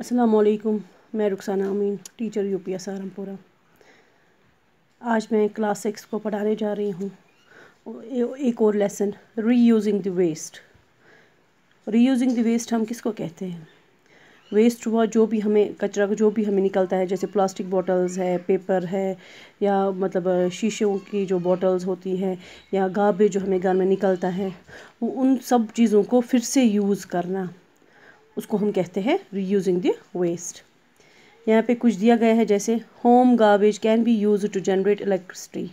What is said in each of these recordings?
असलकुम मैं Rukhsana Amin teacher UPS Saharanpur आज मैं क्लास सिक्स को पढ़ाने जा रही हूँ एक और lesson reusing the waste reusing the waste हम किसको कहते हैं वेस्ट हुआ जो भी हमें कचरा जो भी हमें निकलता है जैसे प्लास्टिक बॉटल्स है पेपर है या मतलब शीशों की जो बॉटल्स होती हैं या गाबे जो हमें घर में निकलता है उन सब चीज़ों को फिर से यूज़ करना उसको हम कहते हैं रीयूजिंग द वेस्ट यहाँ पे कुछ दिया गया है जैसे home garbage can be use to generate electricity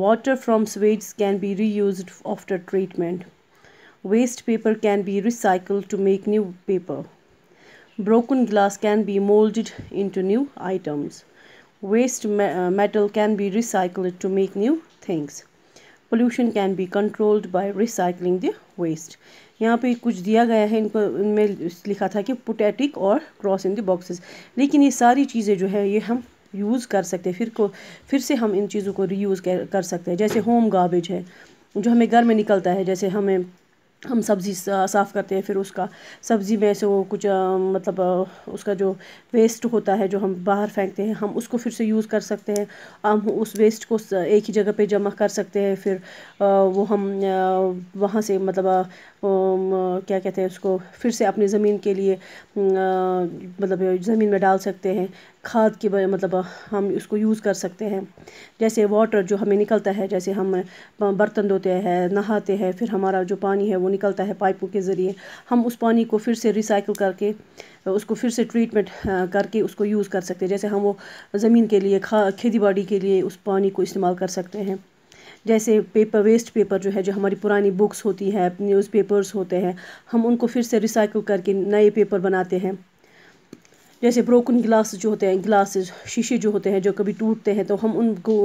water from sewage can be reuse after treatment waste paper can be recycle to make new paper broken glass can be moulded into new items waste metal can be recycle to make new things pollution can be controlled by recycling the waste यहाँ पे कुछ दिया गया है इनको इनमें लिखा था कि पोटैटिक और क्रॉस इन द बॉक्सेस लेकिन ये सारी चीज़ें जो है ये हम यूज़ कर सकते हैं फिर को फिर से हम इन चीज़ों को रीयूज़ कर, कर सकते हैं जैसे होम गार्बेज है जो हमें घर में निकलता है जैसे हमें हम सब्ज़ी साफ़ करते हैं फिर उसका सब्ज़ी में से वो कुछ मतलब उसका जो वेस्ट होता है जो हम बाहर फेंकते हैं हम उसको फिर से यूज़ कर सकते हैं हम उस वेस्ट को एक ही जगह पे जमा कर सकते हैं फिर वो हम वहाँ से मतलब क्या कहते हैं उसको फिर से अपनी ज़मीन के लिए मतलब ज़मीन में डाल सकते हैं खाद के मतलब हम उसको यूज़ कर सकते हैं जैसे वाटर जो हमें निकलता है जैसे हम बर्तन धोते हैं नहाते हैं फिर हमारा जो पानी है वो निकलता है पाइपों के ज़रिए हम उस पानी को फिर से रिसाइकिल करके उसको फिर से ट्रीटमेंट करके उसको यूज़ कर सकते हैं जैसे हम वो ज़मीन के लिए खा खेती बाड़ी के लिए उस पानी को इस्तेमाल कर सकते हैं जैसे पेपर वेस्ट पेपर जो है जो हमारी पुरानी बुक्स होती है न्यूज़ पेपर्स होते हैं हम उनको फिर से रिसाइकिल करके नए पेपर बनाते हैं जैसे ब्रोकन गिलास जो होते हैं गिलास शीशे जो होते हैं जो कभी टूटते हैं तो हम उनको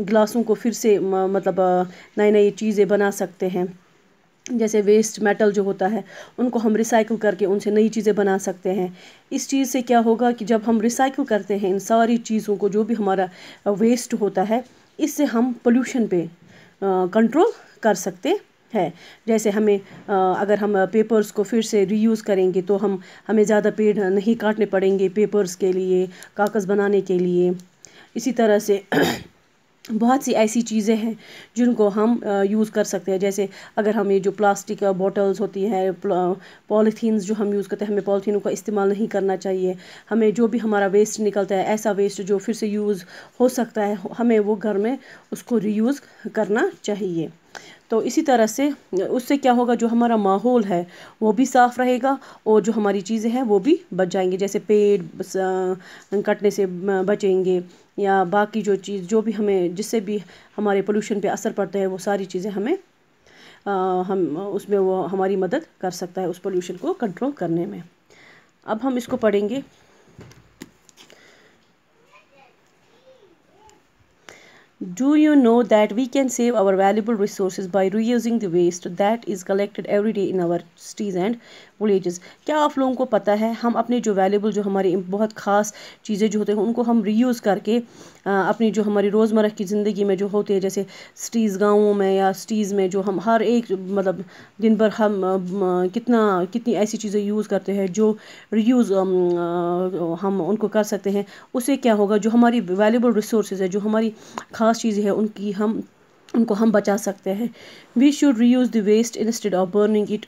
गिलासों को फिर से मतलब नई नई चीज़ें बना सकते हैं जैसे वेस्ट मेटल जो होता है उनको हम रिसाइकिल करके उनसे नई चीज़ें बना सकते हैं इस चीज़ से क्या होगा कि जब हम रिसाइकिल करते हैं इन सारी चीज़ों को जो भी हमारा वेस्ट होता है इससे हम पोल्यूशन पे कंट्रोल कर सकते है जैसे हमें अगर हम पेपर्स को फिर से रीयूज़ करेंगे तो हम हमें ज़्यादा पेड़ नहीं काटने पड़ेंगे पेपर्स के लिए कागज़ बनाने के लिए इसी तरह से बहुत सी ऐसी चीज़ें हैं जिनको हम यूज़ कर सकते हैं जैसे अगर हम ये जो प्लास्टिक बॉटल्स होती हैं पॉलीथीन्स जो हम यूज़ करते हैं हमें पॉलीथीनों का इस्तेमाल नहीं करना चाहिए हमें जो भी हमारा वेस्ट निकलता है ऐसा वेस्ट जो फिर से यूज़ हो सकता है हमें वो घर में उसको रीयूज़ करना चाहिए तो इसी तरह से उससे क्या होगा जो हमारा माहौल है वो भी साफ़ रहेगा और जो हमारी चीज़ें हैं वो भी बच जाएंगी जैसे पेड़ कटने से बचेंगे या बाकी जो चीज़ जो भी हमें जिससे भी हमारे पोल्यूशन पे असर पड़ता है वो सारी चीज़ें हमें आ, हम उसमें वो हमारी मदद कर सकता है उस पोल्यूशन को कंट्रोल करने में अब हम इसको पढ़ेंगे Do you know that we can save our valuable resources by reusing the waste that is collected every day in our cities and एक्सफोलिएजेस क्या आप लोगों को पता है हम अपने जो वैल्यूबल जो हमारी बहुत ख़ास चीज़ें जो होते हैं उनको हम रीयूज़ करके अपनी जो हमारी रोज़मर्रा की ज़िंदगी में जो होते हैं जैसे सिटीज़ गाँवों में या सिटीज़ में जो हम हर एक मतलब दिन भर हम कितना कितनी ऐसी चीज़ें यूज़ करते हैं जो रीयूज़ हम उनको कर सकते हैं उससे क्या होगा जो हमारी वैल्यूबल रिसोर्स है जो हमारी ख़ास चीज़ें हैं उनकी हम उनको हम बचा सकते हैं we should reuse the waste instead of burning it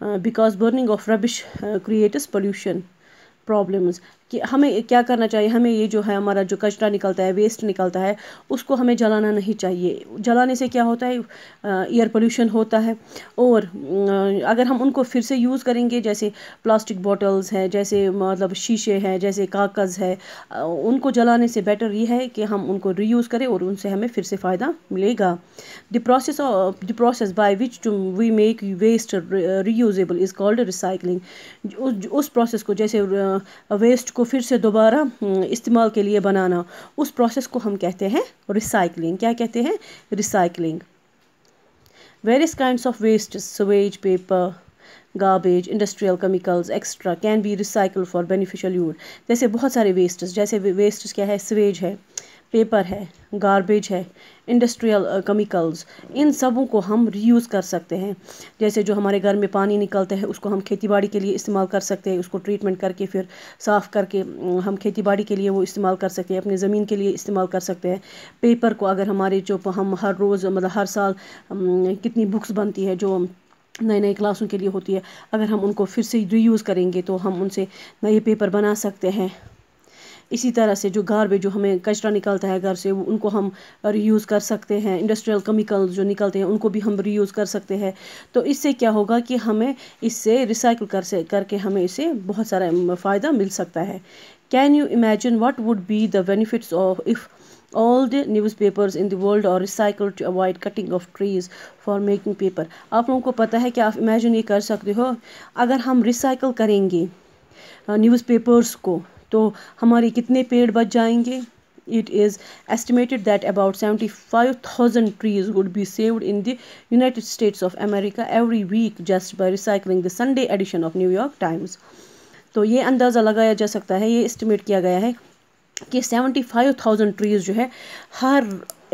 Uh, because burning of rubbish uh, creates pollution problems कि हमें क्या करना चाहिए हमें ये जो है हमारा जो कचरा निकलता है वेस्ट निकलता है उसको हमें जलाना नहीं चाहिए जलाने से क्या होता है एयर पोल्यूशन होता है और अगर हम उनको फिर से यूज़ करेंगे जैसे प्लास्टिक बॉटल्स हैं जैसे मतलब शीशे हैं जैसे कागज़ है उनको जलाने से बेटर ये है कि हम उनको रीयूज़ करें और उनसे हमें फिर से फ़ायदा मिलेगा the process the process by which to we make waste reusable is called recycling उस प्रोसेस को जैसे वेस्ट को फिर से दोबारा हम्म, इस्तेमाल के लिए बनाना उस प्रोसेस को हम कहते हैं रिसाइकलिंग क्या कहते हैं recycling various kind of waste sewage paper garbage industrial chemicals extra can be recycle for beneficial use जैसे बहुत सारे वेस्ट जैसे वेस्ट क्या है स्वेज है पेपर है गारबेज है इंडस्ट्रियल केमिकल्स uh, इन सबों को हम रीयूज़ कर सकते हैं जैसे जो हमारे घर में पानी निकलता है उसको हम खेती बाड़ी के लिए इस्तेमाल कर सकते हैं उसको ट्रीटमेंट करके फिर साफ़ करके uh, हम खेती बाड़ी के लिए वो इस्तेमाल कर सकते हैं अपने ज़मीन के लिए इस्तेमाल कर सकते हैं पेपर को अगर हमारे जो हम हर रोज़ मतलब हर साल um, कितनी बुक्स बनती है जो नए नए क्लासों के लिए होती है अगर हम उनको फिर से रीयूज़ करेंगे तो हम उनसे नए पेपर बना सकते हैं इसी तरह से जो गारबेज जो हमें कचरा निकलता है घर से उनको हम रीयूज़ कर सकते हैं इंडस्ट्रियल केमिकल जो निकलते हैं उनको भी हम रीयूज़ कर सकते हैं तो इससे क्या होगा कि हमें इससे रिसाइकिल कर से करके हमें इसे बहुत सारा फ़ायदा मिल सकता है can you imagine what would be the benefits of if the newspapers in the world are recycle to avoid cutting of trees for making paper आप लोगों को पता है कि आप इमेजिन ये कर सकते हो अगर हम रिसाइकल करेंगे न्यूज़ पेपर्स को तो हमारे कितने पेड़ बच जाएंगे it is estimated that about seventy five thousand trees would be saved in the United States of America every week just by recycling the Sunday edition of New York Times तो ये अंदाज़ा लगाया जा सकता है ये इस्टीमेट किया गया है कि सेवेंटी फाइव थाउजेंड ट्रीज़ जो है हर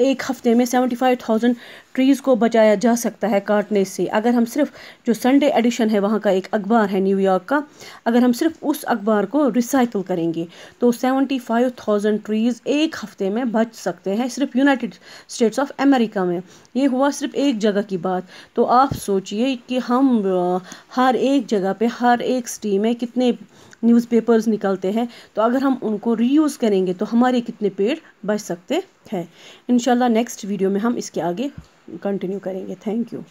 एक हफ्ते में सेवेंटी फाइव थाउजेंड ट्रीज़ को बचाया जा सकता है काटने से अगर हम सिर्फ जो संडे एडिशन है वहाँ का एक अखबार है न्यूयॉर्क का अगर हम सिर्फ उस अखबार को रिसाइकल करेंगे तो सेवेंटी फाइव थाउजेंड ट्रीज़ एक हफ्ते में बच सकते हैं सिर्फ यूनाइटेड स्टेट्स ऑफ अमेरिका में ये हुआ सिर्फ एक जगह की बात तो आप सोचिए कि हम हर एक जगह पे हर एक सिटी में कितने न्यूज़पेपर्स निकलते हैं तो अगर हम उनको रीयूज़ करेंगे तो हमारे कितने पेड़ बच सकते हैं इन नेक्स्ट वीडियो में हम इसके आगे कंटिन्यू करेंगे थैंक यू